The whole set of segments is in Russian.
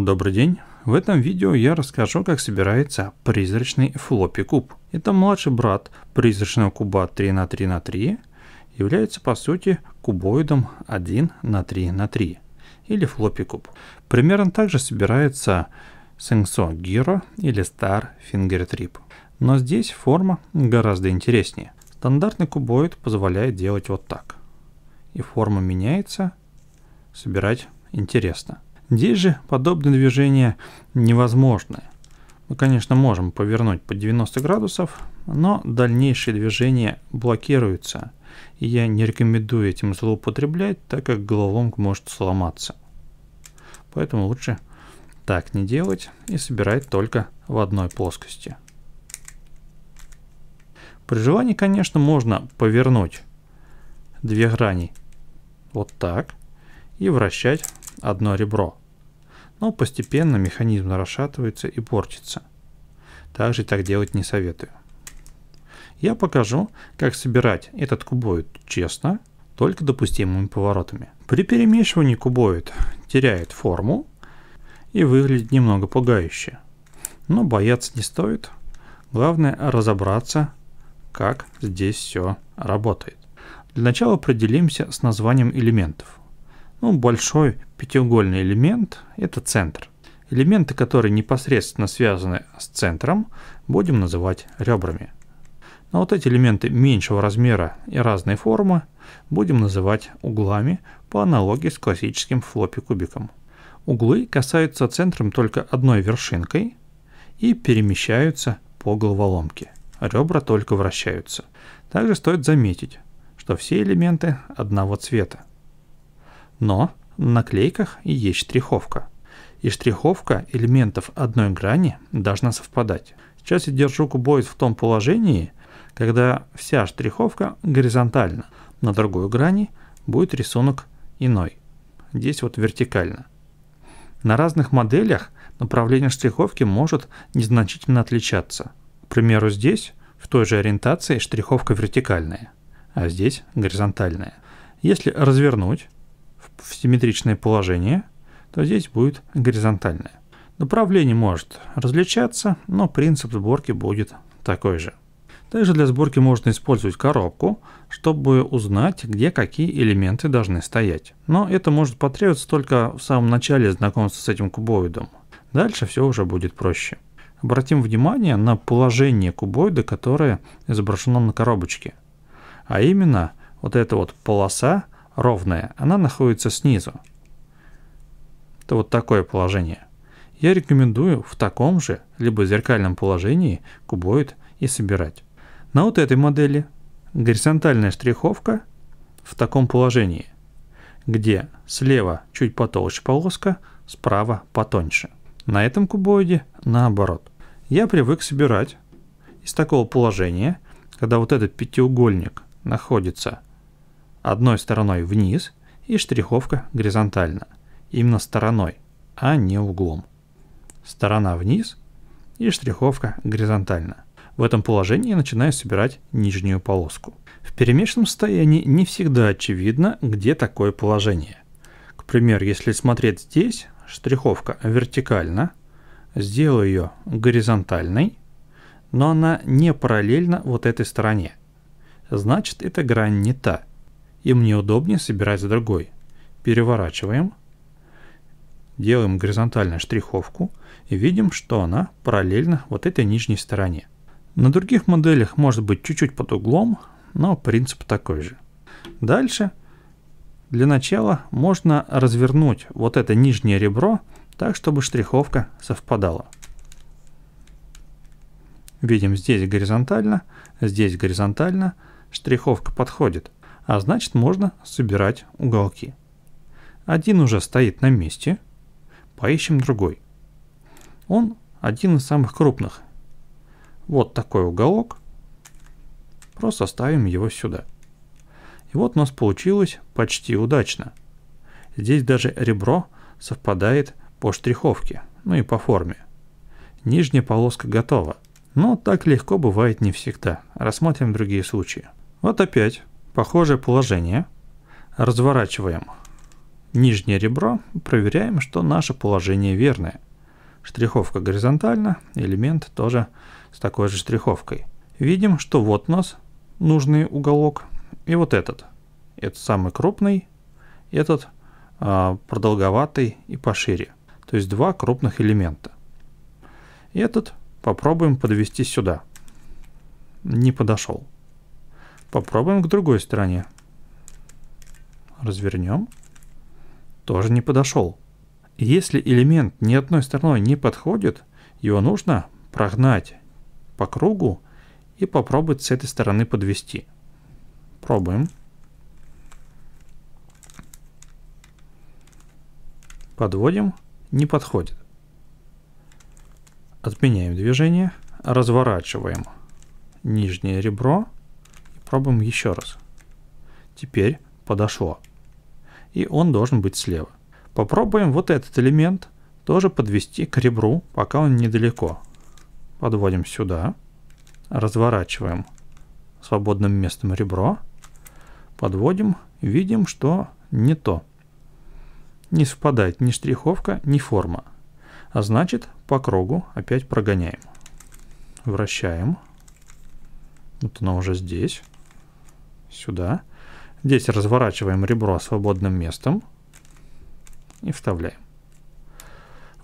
Добрый день! В этом видео я расскажу, как собирается призрачный флоппи куб. Это младший брат призрачного куба 3 на 3 на 3 является по сути кубоидом 1 на 3 на 3 или флоппи куб. Примерно так же собирается Сенсо Гиро или Star Finger Trip. Но здесь форма гораздо интереснее. Стандартный кубоид позволяет делать вот так. И форма меняется, собирать интересно. Здесь же подобное движение невозможно. Мы, конечно, можем повернуть по 90 градусов, но дальнейшие движения блокируются. И я не рекомендую этим злоупотреблять, так как головоломка может сломаться. Поэтому лучше так не делать и собирать только в одной плоскости. При желании, конечно, можно повернуть две грани вот так и вращать одно ребро. Но постепенно механизм расшатывается и портится. Также так делать не советую. Я покажу, как собирать этот кубоид честно, только допустимыми поворотами. При перемешивании кубоид теряет форму и выглядит немного пугающе. Но бояться не стоит. Главное разобраться, как здесь все работает. Для начала определимся с названием элементов ну, большой пятиугольный элемент – это центр. Элементы, которые непосредственно связаны с центром, будем называть ребрами. Но а вот эти элементы меньшего размера и разной формы будем называть углами по аналогии с классическим флоппи-кубиком. Углы касаются центром только одной вершинкой и перемещаются по головоломке. Ребра только вращаются. Также стоит заметить, что все элементы одного цвета. Но на наклейках есть штриховка. И штриховка элементов одной грани должна совпадать. Сейчас я держу кубоид в том положении, когда вся штриховка горизонтальна. На другой грани будет рисунок иной. Здесь вот вертикально. На разных моделях направление штриховки может незначительно отличаться. К примеру, здесь в той же ориентации штриховка вертикальная, а здесь горизонтальная. Если развернуть, в симметричное положение, то здесь будет горизонтальное. Направление может различаться, но принцип сборки будет такой же. Также для сборки можно использовать коробку, чтобы узнать, где какие элементы должны стоять. Но это может потребоваться только в самом начале знакомства с этим кубоидом. Дальше все уже будет проще. Обратим внимание на положение кубоида, которое изображено на коробочке. А именно, вот эта вот полоса – ровная, она находится снизу. Это вот такое положение. Я рекомендую в таком же, либо зеркальном положении кубоид и собирать. На вот этой модели горизонтальная штриховка в таком положении, где слева чуть потолще полоска, справа потоньше. На этом кубоиде наоборот. Я привык собирать из такого положения, когда вот этот пятиугольник находится одной стороной вниз и штриховка горизонтально. Именно стороной, а не углом. Сторона вниз и штриховка горизонтально. В этом положении начинаю собирать нижнюю полоску. В перемешанном состоянии не всегда очевидно, где такое положение. К примеру, если смотреть здесь, штриховка вертикально, сделаю ее горизонтальной, но она не параллельна вот этой стороне. Значит, эта грань не та и мне удобнее собирать за другой. Переворачиваем, делаем горизонтальную штриховку и видим, что она параллельна вот этой нижней стороне. На других моделях может быть чуть-чуть под углом, но принцип такой же. Дальше для начала можно развернуть вот это нижнее ребро так, чтобы штриховка совпадала. Видим здесь горизонтально, здесь горизонтально, штриховка подходит а значит можно собирать уголки. Один уже стоит на месте, поищем другой. Он один из самых крупных. Вот такой уголок, просто ставим его сюда. И вот у нас получилось почти удачно. Здесь даже ребро совпадает по штриховке, ну и по форме. Нижняя полоска готова, но так легко бывает не всегда. Рассмотрим другие случаи. Вот опять Похожее положение. Разворачиваем нижнее ребро, проверяем, что наше положение верное. Штриховка горизонтально, элемент тоже с такой же штриховкой. Видим, что вот у нас нужный уголок и вот этот. Это самый крупный, этот э, продолговатый и пошире. То есть два крупных элемента. Этот попробуем подвести сюда. Не подошел. Попробуем к другой стороне. Развернем. Тоже не подошел. Если элемент ни одной стороной не подходит, его нужно прогнать по кругу и попробовать с этой стороны подвести. Пробуем. Подводим, не подходит. Отменяем движение, разворачиваем нижнее ребро Пробуем еще раз. Теперь подошло. И он должен быть слева. Попробуем вот этот элемент тоже подвести к ребру, пока он недалеко. Подводим сюда. Разворачиваем свободным местом ребро. Подводим. Видим, что не то. Не совпадает ни штриховка, ни форма. А значит, по кругу опять прогоняем. Вращаем. Вот она уже здесь сюда. Здесь разворачиваем ребро свободным местом и вставляем.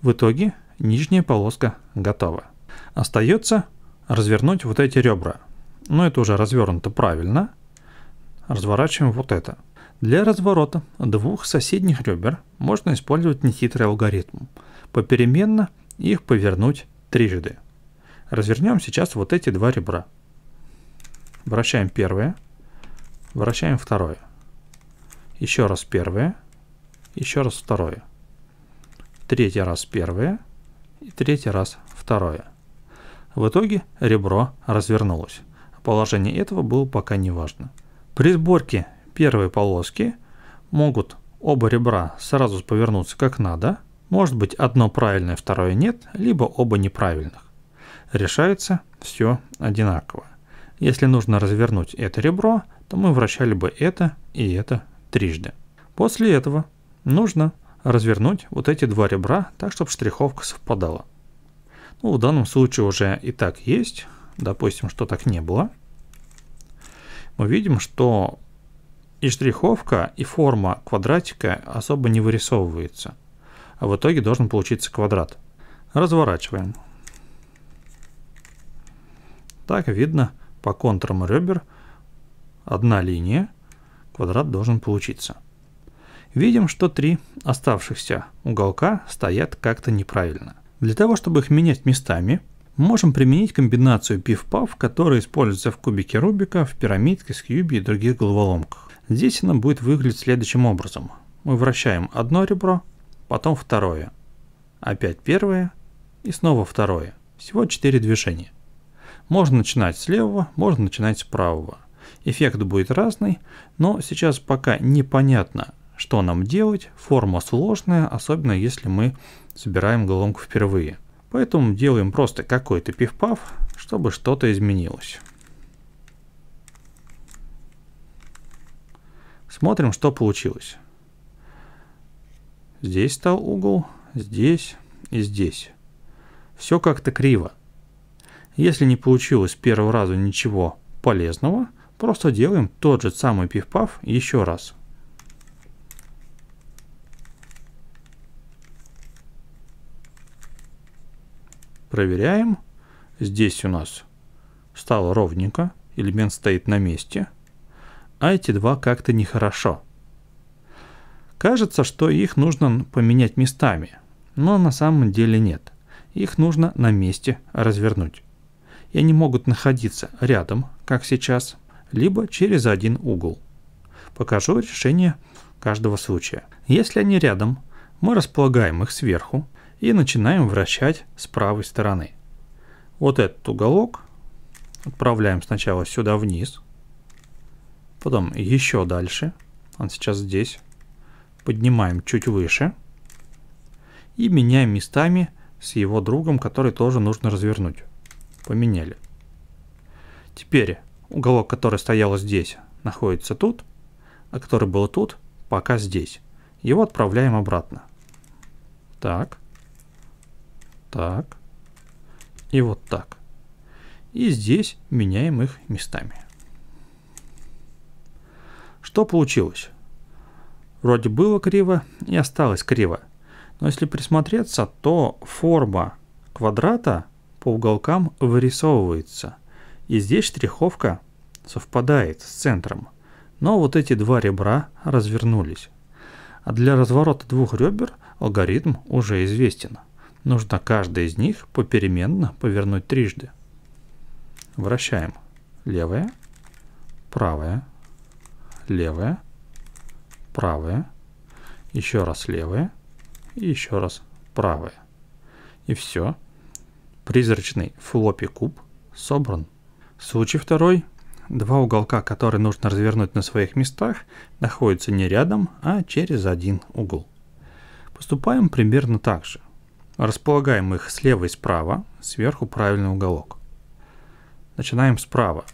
В итоге нижняя полоска готова. Остается развернуть вот эти ребра. Но это уже развернуто правильно. Разворачиваем вот это. Для разворота двух соседних ребер можно использовать нехитрый алгоритм. Попеременно их повернуть трижды. Развернем сейчас вот эти два ребра. Вращаем первое, Вращаем второе. Еще раз первое. Еще раз второе. Третий раз первое. И третий раз второе. В итоге ребро развернулось. Положение этого было пока не важно. При сборке первой полоски могут оба ребра сразу повернуться как надо. Может быть одно правильное, второе нет, либо оба неправильных. Решается все одинаково. Если нужно развернуть это ребро – то мы вращали бы это и это трижды. После этого нужно развернуть вот эти два ребра так, чтобы штриховка совпадала. Ну, в данном случае уже и так есть. Допустим, что так не было. Мы видим, что и штриховка, и форма квадратика особо не вырисовывается. А в итоге должен получиться квадрат. Разворачиваем. Так видно по контурам ребер, одна линия, квадрат должен получиться. Видим, что три оставшихся уголка стоят как-то неправильно. Для того, чтобы их менять местами, можем применить комбинацию пиф-паф, которая используется в кубике Рубика, в пирамидке, с кьюби и других головоломках. Здесь она будет выглядеть следующим образом. Мы вращаем одно ребро, потом второе, опять первое и снова второе. Всего четыре движения. Можно начинать с левого, можно начинать с правого. Эффект будет разный, но сейчас пока непонятно, что нам делать. Форма сложная, особенно если мы собираем головоломку впервые. Поэтому делаем просто какой-то пиф-паф, чтобы что-то изменилось. Смотрим, что получилось. Здесь стал угол, здесь и здесь. Все как-то криво. Если не получилось первого раза ничего полезного, Просто делаем тот же самый пиф-паф еще раз. Проверяем. Здесь у нас стало ровненько, элемент стоит на месте, а эти два как-то нехорошо. Кажется, что их нужно поменять местами, но на самом деле нет. Их нужно на месте развернуть. И они могут находиться рядом, как сейчас, либо через один угол. Покажу решение каждого случая. Если они рядом, мы располагаем их сверху и начинаем вращать с правой стороны. Вот этот уголок отправляем сначала сюда вниз, потом еще дальше, он сейчас здесь, поднимаем чуть выше и меняем местами с его другом, который тоже нужно развернуть. Поменяли. Теперь Уголок, который стоял здесь, находится тут, а который был тут, пока здесь. Его отправляем обратно. Так. Так. И вот так. И здесь меняем их местами. Что получилось? Вроде было криво и осталось криво. Но если присмотреться, то форма квадрата по уголкам вырисовывается – и здесь штриховка совпадает с центром. Но вот эти два ребра развернулись. А для разворота двух ребер алгоритм уже известен. Нужно каждое из них попеременно повернуть трижды. Вращаем. Левое, правое, левое, правое, еще раз левое и еще раз правое. И все. Призрачный флоппи куб собран. Случай второй. Два уголка, которые нужно развернуть на своих местах, находятся не рядом, а через один угол. Поступаем примерно так же. Располагаем их слева и справа, сверху правильный уголок. Начинаем справа.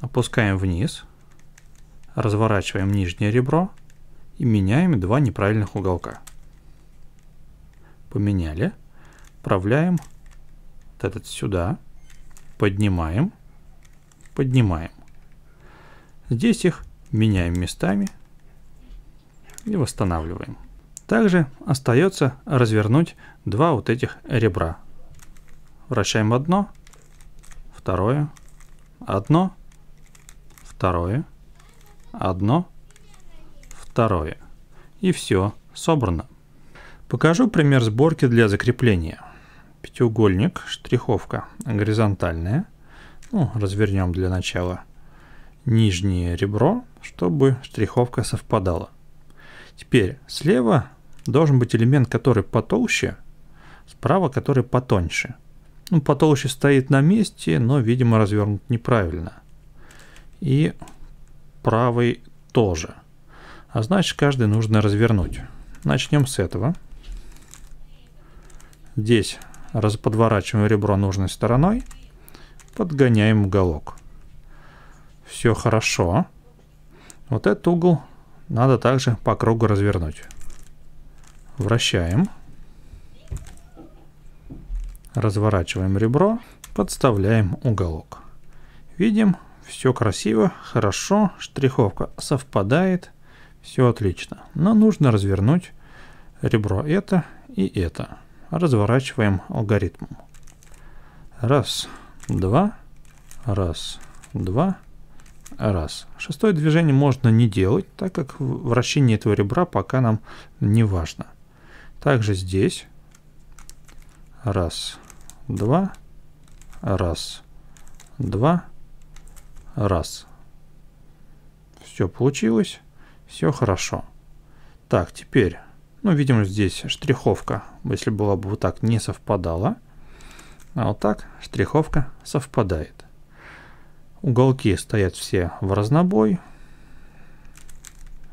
Опускаем вниз, разворачиваем нижнее ребро и меняем два неправильных уголка. Поменяли. Отправляем вот этот сюда. Поднимаем поднимаем. Здесь их меняем местами и восстанавливаем. Также остается развернуть два вот этих ребра. Вращаем одно, второе, одно, второе, одно, второе. И все собрано. Покажу пример сборки для закрепления. Пятиугольник, штриховка горизонтальная – ну, развернем для начала нижнее ребро, чтобы штриховка совпадала. Теперь слева должен быть элемент, который потолще, справа который потоньше. Ну, потолще стоит на месте, но, видимо, развернут неправильно. И правый тоже. А значит, каждый нужно развернуть. Начнем с этого. Здесь подворачиваем ребро нужной стороной подгоняем уголок. Все хорошо. Вот этот угол надо также по кругу развернуть. Вращаем. Разворачиваем ребро, подставляем уголок. Видим, все красиво, хорошо, штриховка совпадает, все отлично. Но нужно развернуть ребро это и это. Разворачиваем алгоритм. Раз, два два, раз, два, раз. Шестое движение можно не делать, так как вращение этого ребра пока нам не важно. Также здесь раз, два, раз, два, раз. Все получилось, все хорошо. Так, теперь, ну, видимо, здесь штриховка, если была бы вот так, не совпадала. А вот так штриховка совпадает. Уголки стоят все в разнобой.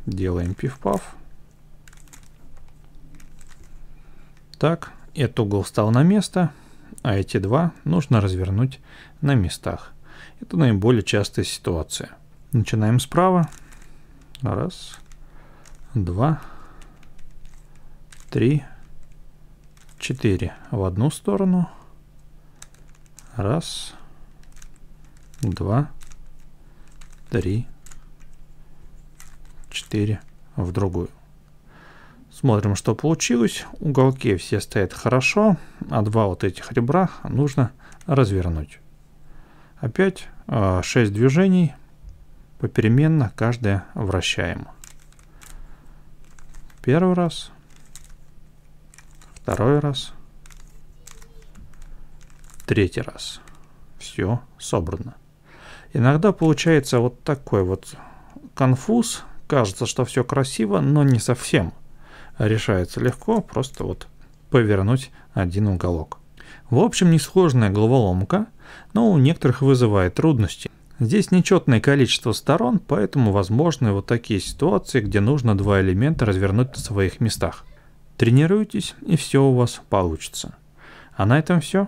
Делаем пиф-паф. Так, этот угол стал на место, а эти два нужно развернуть на местах. Это наиболее частая ситуация. Начинаем справа. Раз, два, три, четыре в одну сторону – Раз, два, три, четыре в другую. Смотрим, что получилось. Уголки все стоят хорошо, а два вот этих ребра нужно развернуть. Опять э, движений, попеременно каждое вращаем. Первый раз, второй раз, третий раз. Все собрано. Иногда получается вот такой вот конфуз. Кажется, что все красиво, но не совсем. Решается легко, просто вот повернуть один уголок. В общем, несложная головоломка, но у некоторых вызывает трудности. Здесь нечетное количество сторон, поэтому возможны вот такие ситуации, где нужно два элемента развернуть на своих местах. Тренируйтесь, и все у вас получится. А на этом все.